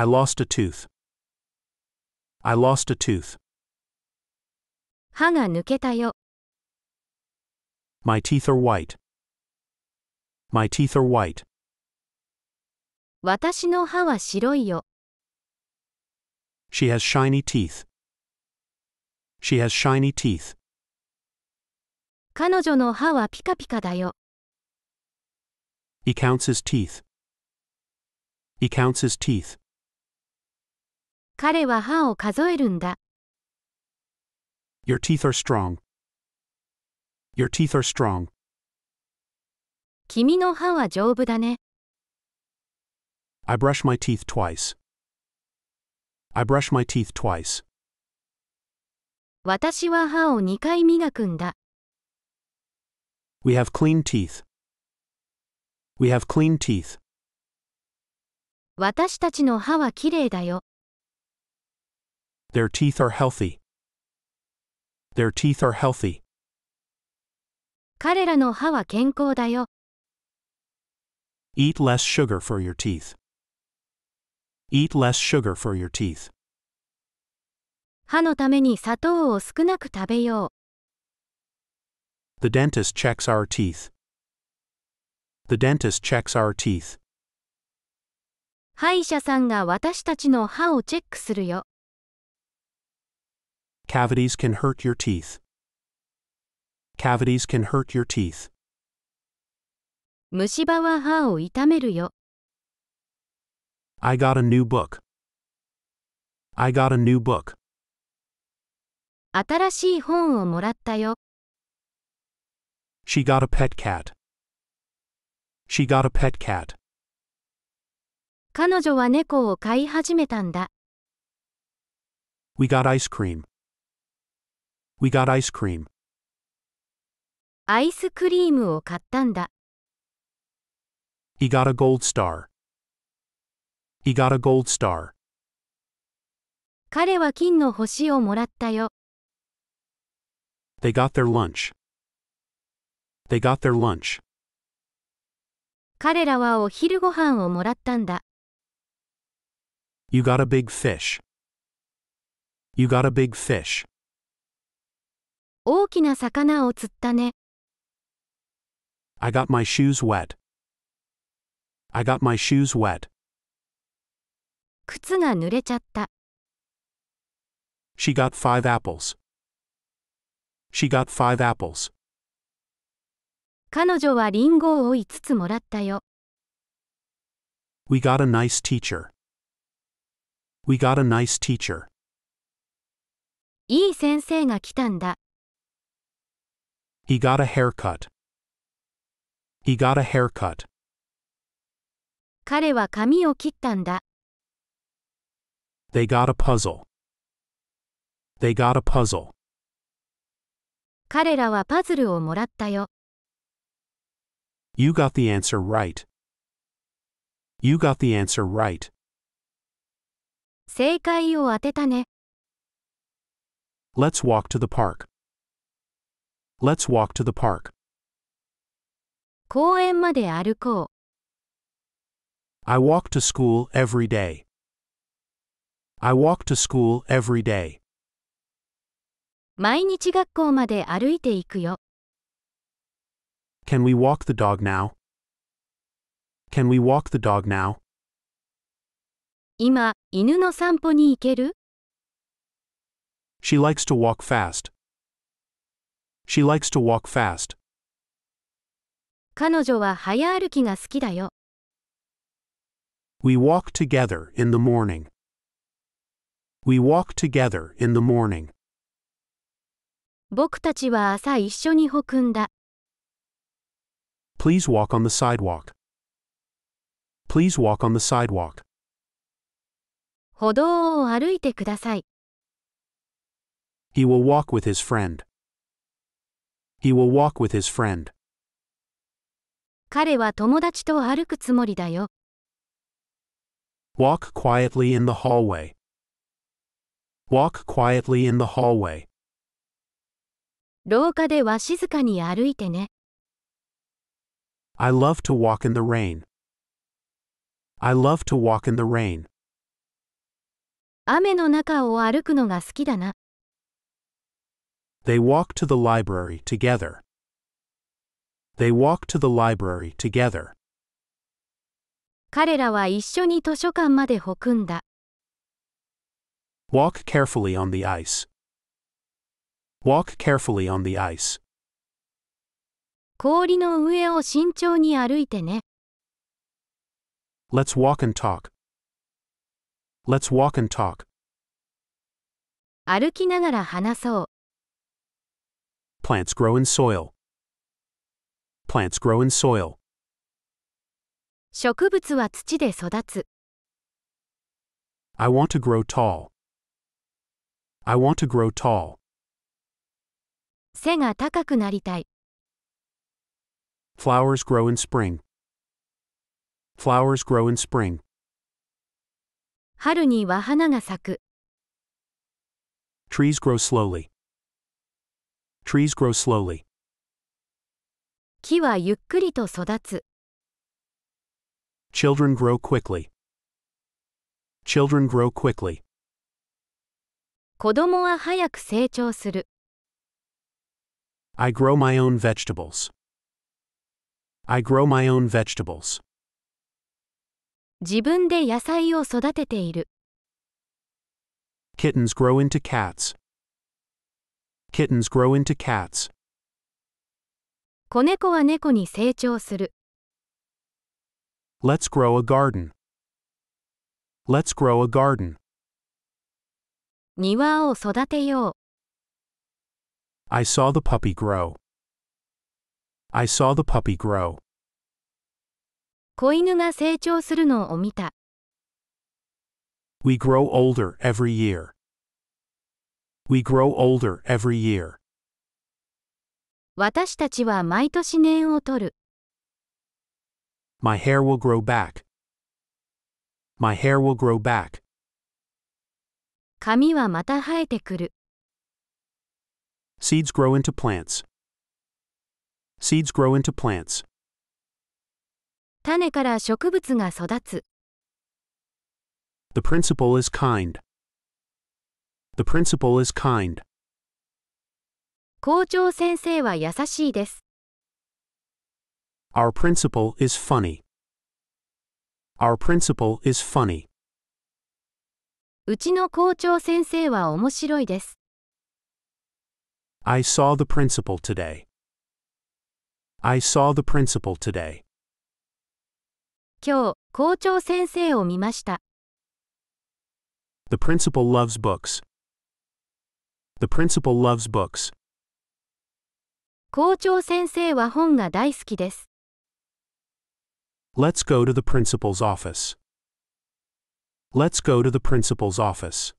I lost a tooth. I lost a tooth. 歯が抜けたよ。My teeth are white. My teeth are white. 私の歯は白いよ。She has shiny teeth. She has shiny teeth. 彼女の歯はピカピカだよ。He counts his teeth. He counts his teeth. 彼は歯を数えるんだ。Your teeth are strong. Your teeth are strong. 君の歯は丈夫だね。I brush my teeth twice. I brush my teeth twice. 私は歯を2回磨くんだ。We have clean teeth. We have clean teeth. 私たちの歯はきれいだよ。Their teeth are healthy. Their teeth are healthy. 彼らの歯は健康だよ。Eat less sugar for your teeth. Eat less sugar for your teeth. 歯のために砂糖を少なく食べよう。The dentist checks our teeth. The dentist checks our teeth. 歯医者さんが私たちの歯をチェックするよ。Cavities can hurt your teeth. Cavities can hurt your teeth. 虫歯は歯を痛めるよ。I got a new book. I got a new book. 新しい本をもらったよ。She got a pet cat. She got a pet cat. 彼女は猫を飼い始めたんだ。We got ice cream. We got ice cream. アイスクリームを買ったんだ。He got a gold star. He got a gold star. 彼は金の星をもらったよ。They got their lunch. They got their lunch. 彼らはお昼ご飯をもらったんだ。You got a big fish. You got a big fish. 大きな魚を釣ったね。I got my shoes wet. I got my shoes wet. 靴が濡れちゃった。She got five apples. She got five apples. 彼女はリンゴを5つもらったよ。We got a nice teacher. We got a nice teacher. いい先生が来たんだ。He got a haircut. He got a haircut. 彼は髪を切ったんだ。They got a puzzle. They got a puzzle. 彼らはパズルをもらったよ。You got the answer right. You got the answer right. 正解を当てたね。Let's walk to the park. Let's walk to the park. I walk to school every day. I walk to school every Can we walk the dog now? Can we walk the dog now? 今、犬の散歩に行ける She likes to walk fast. She likes to walk fast. 彼女は早歩きが好きだよ。We walk together in the morning. We walk together in the morning. 僕たちは朝一緒に歩くんだ。Please walk on the sidewalk. Please walk on the sidewalk. 歩道を歩いてください。He will walk with his friend. He will walk with his friend. 彼は友達と歩くつもりだよ。Walk quietly in the hallway. Walk quietly in the hallway. 廊下では静かに歩いてね。I love to walk in the rain. I love to walk in the rain. 雨の中を歩くのが好きだな。they walk to the library together. They walk to the library together. 彼らは一緒に図書館まで歩くんだ。Walk carefully on the ice. Walk carefully on the ice. 氷の上を慎重に歩いてね。Let's walk and talk. Let's walk and talk. 歩きながら話そう。Plants grow in soil. Plants grow in soil. 植物は土で育つ。I want to grow tall. I want to grow tall. 背が高くなりたい。Flowers grow in spring. Flowers grow in spring. 春には花が咲く。Trees grow slowly. Trees grow slowly. 木はゆっくりと育つ。Children grow quickly. Children grow quickly. 子供は早く成長する。I grow my own vegetables. I grow my own vegetables. 自分で野菜を育てている。Kittens grow into cats. Kittens grow into cats. 子猫は猫に成長する。Let's grow a garden. Let's grow a garden. 庭を育てよう。I saw the puppy grow. I saw the puppy grow. 子犬が成長するのを見た。We grow older every year. We grow older every year. 私たちは毎年年を取る。My hair will grow back. My hair will grow back. 髪はまた生えてくる。Seeds grow into plants. Seeds grow into plants. 種から植物が育つ。The principle is kind. The principal is kind. 校長先生は優しいです。Our principal is funny. Our principal is funny. うちの校長先生は面白いです。I saw the principal today. I saw the principal today. 今日、校長先生を見ました。The principal loves books. The principal loves books. 校長先生は本が大好きです。Let's go to the principal's office. Let's go to the principal's office.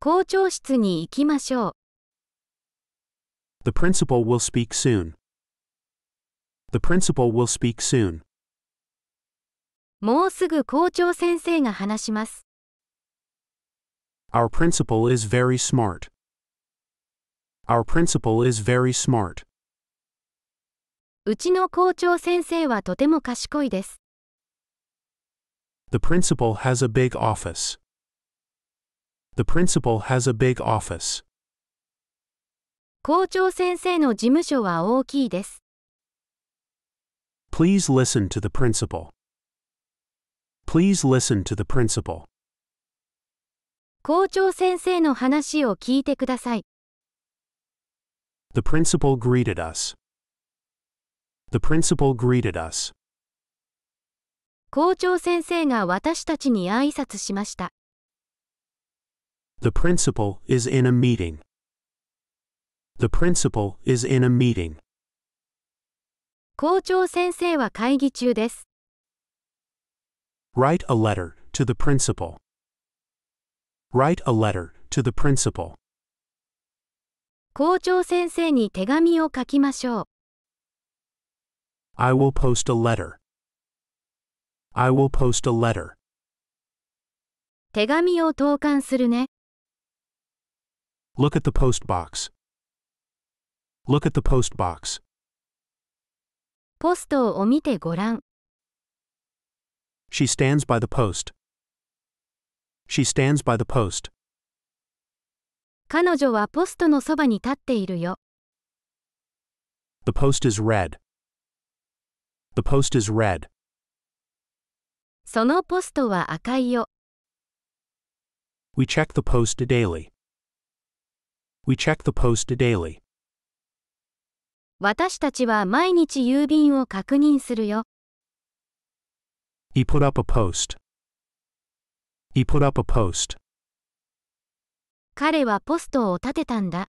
校長室に行きましょう。The principal will speak soon. The principal will speak soon. もうすぐ校長先生が話します。our principal is very smart. Our principal is very smart. うちの校長先生はとても賢いです。The principal has a big office. The principal has a big office. 校長先生の事務所は大きいです。Please listen to the principal. Please listen to the principal. 校長先生の話を聞いてください。The principal greeted us. The principal greeted us. 校長先生が私たちに挨拶しました。The principal is in a meeting. The principal is in a meeting. 校長先生は会議中です。Write a letter to the principal. Write a letter to the principal. 校長先生に手紙を書きましょう。I will post a letter. I will post a letter. 手紙を投函するね。Look at the post box. Look at the post box. ポストを見てごらん。She stands by the post. She stands by the post. 彼女はポストのそばに立っているよ。The post is red. The post is red. そのポストは赤いよ。We check the post daily. We check the post daily. 私たちは毎日郵便を確認するよ。He put up a post. He put up a post. 彼はポストを立てたんだ。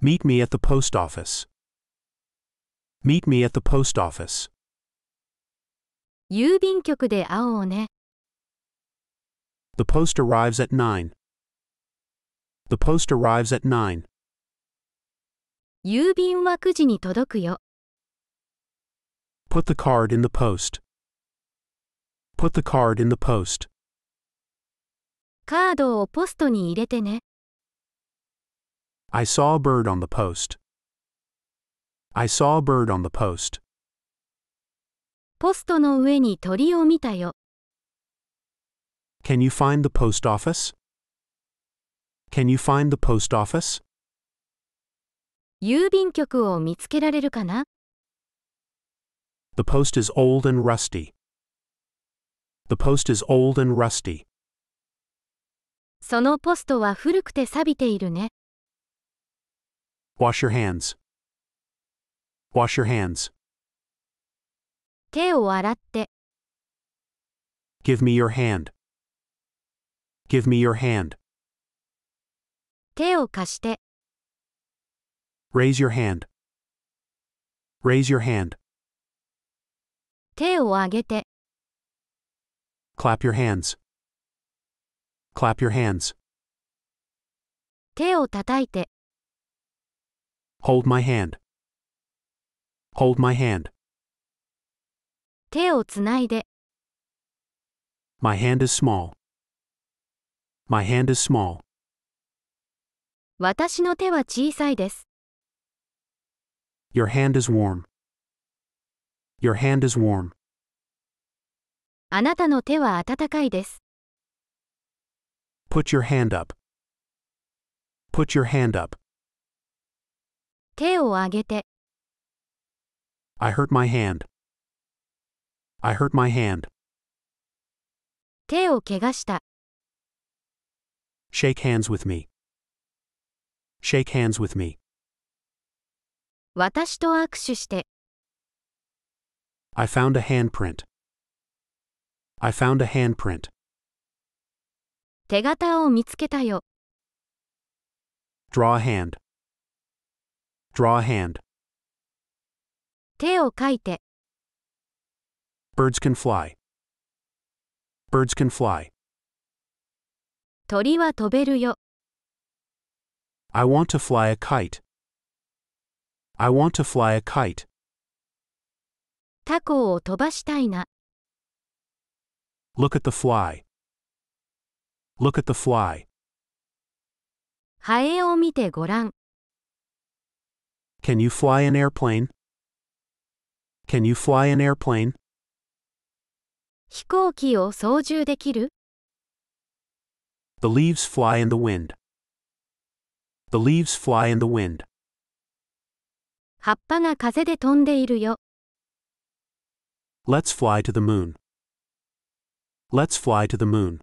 Meet me at the post office. Meet me at the post office. 郵便局で会おうね。The post arrives at 9. The post arrives at 9. 郵便は the card in the post. Put the card in the post. カードをポストに入れてね。I saw a bird on the post. I saw a bird on the post. ポストの上に鳥を見たよ。Can you find the post office? Can you find the post office? 郵便局を見つけられるかな The post is old and rusty. The post is old and rusty. そのポストは古くて錆びているね。Wash your hands. Wash your hands. 手を洗って。Give me your hand. Give me your hand. 手を貸して。Raise your hand. Raise your hand. 手を上げて。clap your hands clap your hands 手を叩いて hold my hand hold my hand 手をつないで my hand is small my hand is small 私の手は小さいです your hand is warm your hand is warm あなたの手は温かいです。Put your hand up. Put your hand up. 手を上げて。I hurt my hand. I hurt my hand. 手を怪我した。Shake hands with me. Shake hands with me. 私と握手して。I found a handprint. I found a handprint. 手形を見つけたよ。Draw a hand. Draw a hand. 手を描いて。Birds can fly. Birds can fly. 鳥は飛べるよ。I want to fly a kite. I want to fly a kite. タコを飛ばしたいな。Look at the fly. Look at the fly. ハエを見てごらん。Can you fly an airplane? Can you fly an airplane? 飛行機を操縦できる The leaves fly in the wind. The leaves fly in the wind. 葉っぱが風で飛んでいるよ。Let's fly to the moon. Let's fly to the moon.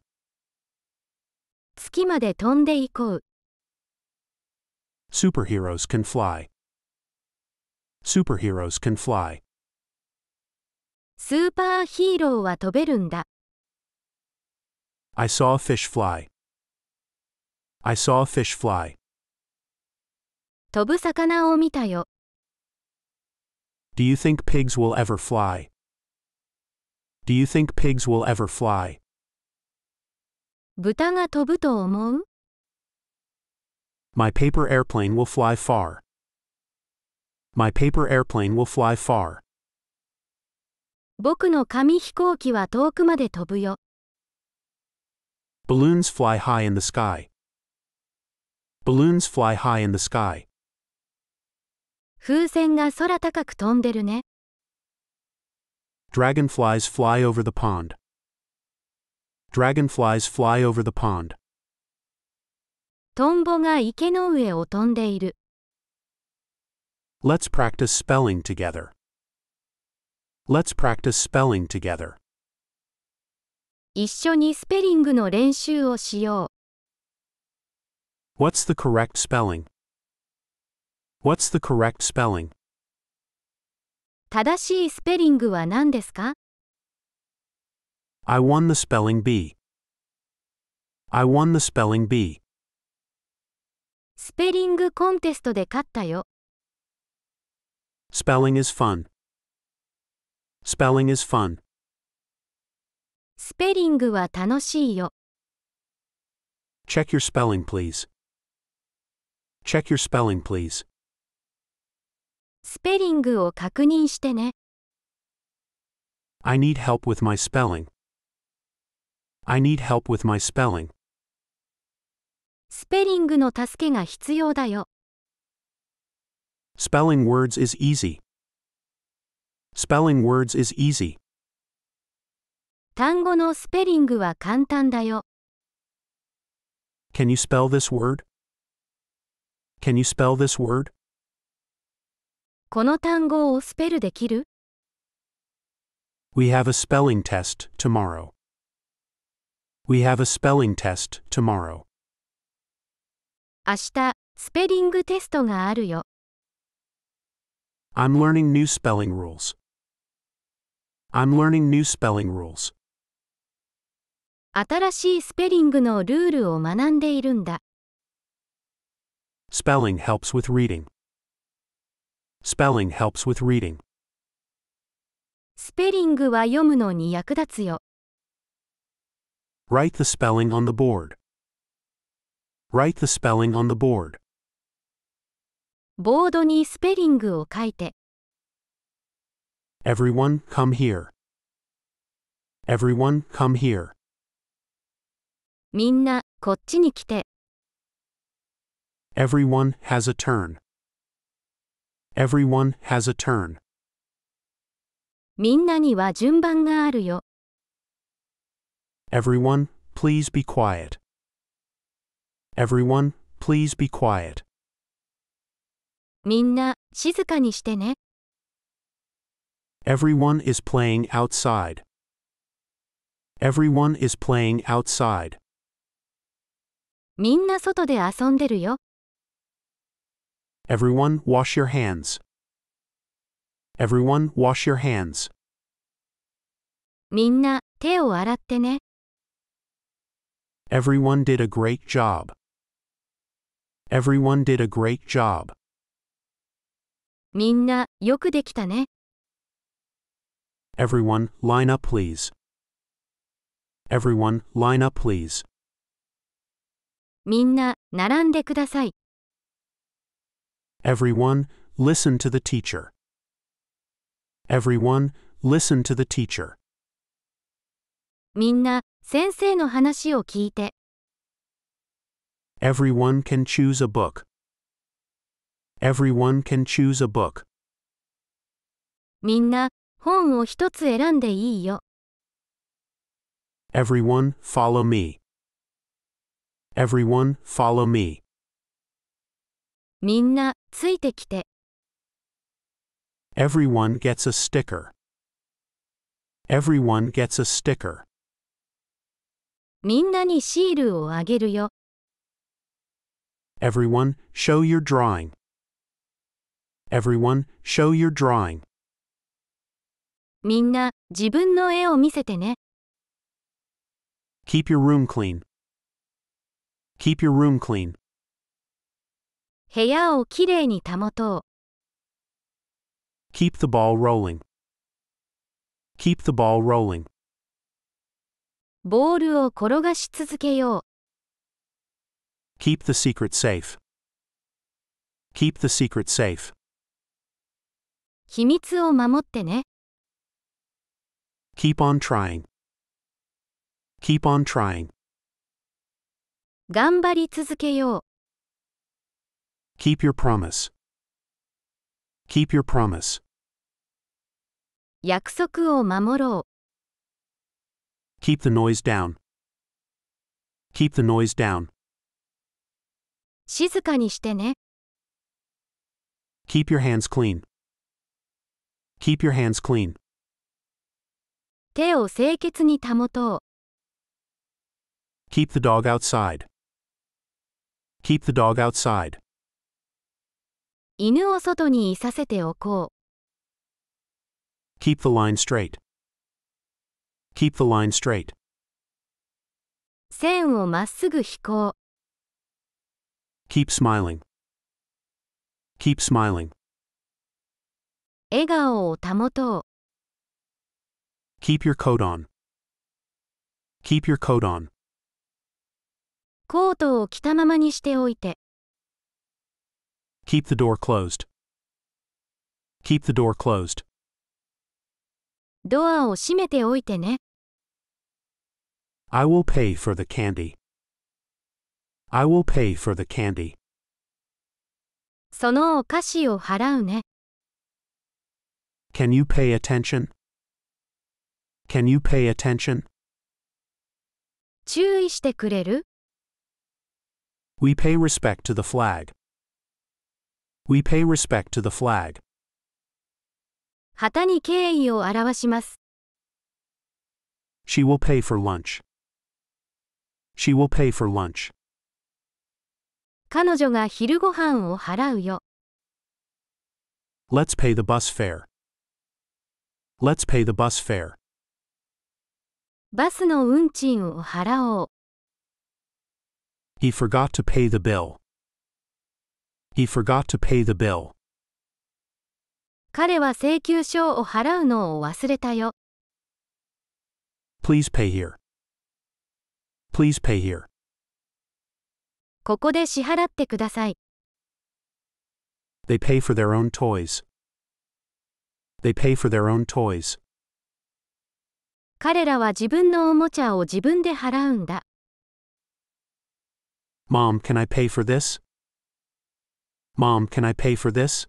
Superheroes can fly. Superheroes can fly. I saw a fish fly. I saw a fish fly. 飛ぶ魚を見たよ。Do you think pigs will ever fly? Do you think pigs will ever fly? 豚が飛ぶと思う My paper airplane will fly far. My paper airplane will fly far. 僕の紙飛行機は遠くまで飛ぶよ。Balloons fly high in the sky. Balloons fly high in the sky. 風船が空高く飛んでるね。Dragonflies fly over the pond. Dragonflies fly over the pond. let us practice spelling together. Let's practice spelling together. What's the correct spelling? What's the correct spelling? 正しいスペリングは何ですか ?I won the spelling B.I e e won the spelling B. スペリングコンテストで勝ったよ。Spelling is fun. Spelling is fun. スペリングは楽しいよ。Check your spelling, please. Check your spelling, please. スペリングを確認してね。I need help with my spelling. I need help with my spelling. スペリングの助けが必要だよ。Spelling words is easy. Spelling words is easy. 単語のスペリングは簡単だよ。Can you spell this word? Can you spell this word? この単語をスペルできる ?We have a spelling test tomorrow.We have a spelling test tomorrow. 明日、スペリングテストがあるよ。I'm learning new spelling rules. I'm learning new spelling rules. 新しいスペリングのルールを学んでいるんだ。Spelling helps with reading. Spelling helps with reading. スペリングは読むのに役立つよ。Write the spelling on the board. Write the spelling on the board. ボードにスペリングを書いて。Everyone, come here. Everyone, come here. みんな、こっちに来て。Everyone has a turn. Everyone has a turn. みんなには順番があるよ。Everyone, please be quiet. Everyone, please be quiet. みんな、静かにしてね。Everyone is playing outside. Everyone is playing outside. みんな外で遊んでるよ。Everyone, wash your hands. Everyone, wash your hands. Everyone did a great job. Everyone did a great job. Everyone, line up please. Everyone, line up please. みんな、並んでください。Everyone, listen to the teacher. Everyone, listen to the teacher. Everyone can choose a book. Everyone can choose a book. Everyone, follow me. Everyone, follow me. みんなついてきて。Everyone gets a sticker. Everyone gets a sticker. みんなにシールをあげるよ。Everyone, show your drawing. Everyone, show your drawing. みんな自分の絵を見せてね。Keep your room clean. Keep your room clean. 部屋をきれいに保とう。Keep the ball rolling. Keep the ball rolling. ボールを転がし続けよう。Keep the secret safe. Keep the secret safe. 秘密を守ってね。Keep on trying. Keep on trying. 頑張り続けよう。Keep your promise. Keep your promise. 約束を守ろう。Keep the noise down. Keep the noise down. 静かにしてね。Keep your hands clean. Keep your hands clean. 手を清潔に保とう。Keep the dog outside. Keep the dog outside. 犬を外にいさせておこう。Keep the line straight. Keep the line straight. 線をまっすぐ引こう。Keep smiling. Keep smiling. 笑顔を保とう。Keep your coat on. Keep your coat on. コートを着たままにしておいて。Keep the door closed. Keep the door closed. I will pay for the candy. I will pay for the candy. Can you pay attention? Can you pay attention? 注意してくれる We pay respect to the flag. We pay respect to the flag. 旗に敬意を表します。She will pay for lunch. She will pay for lunch. 彼女が昼ご飯を払うよ。Let's pay the bus fare. Let's pay the bus fare. バスの運賃を払おう。He forgot to pay the bill. He forgot to pay the bill. 彼は請求書を払うのを忘れたよ。Please pay here. Please pay here. ここで支払ってください。They pay for their own toys. They pay for their own toys. 彼らは自分のおもちゃを自分で払うんだ。Mom, can I pay for this? Mom, can I pay for this?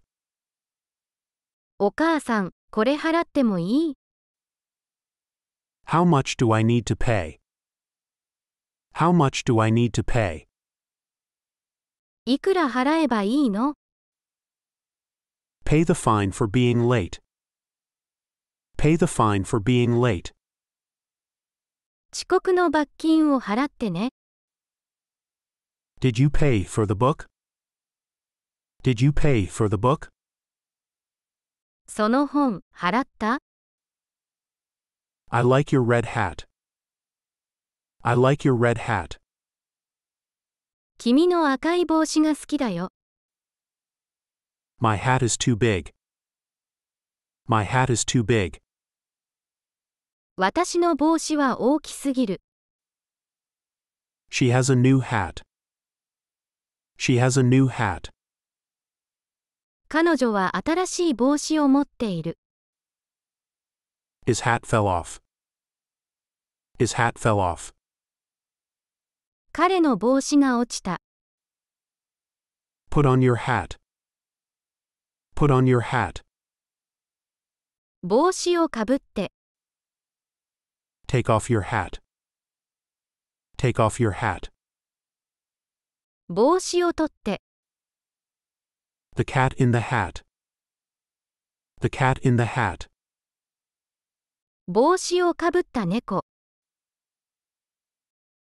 お母さん、これ払ってもいい How much do I need to pay? How much do I need to pay? いくら払えばいいの Pay the fine for being late. Pay the fine for being late. 遅刻の罰金を払ってね。Did you pay for the book? Did you pay for the book? その本、払った I like your red hat. I like your red hat. 君の赤い帽子が好きだよ。My hat is too big. My hat is too big. 私の帽子は大きすぎる。She has a new hat. She has a new hat. 彼女は新しい帽子を持っている。His hat fell off. His hat fell off. 彼の帽子が落ちた。Put on your hat. Put on your hat. 帽子をかぶって。Take off your hat. Take off your hat. 帽子を取って。The Cat in the Hat The Cat in the Hat 帽子をかぶった猫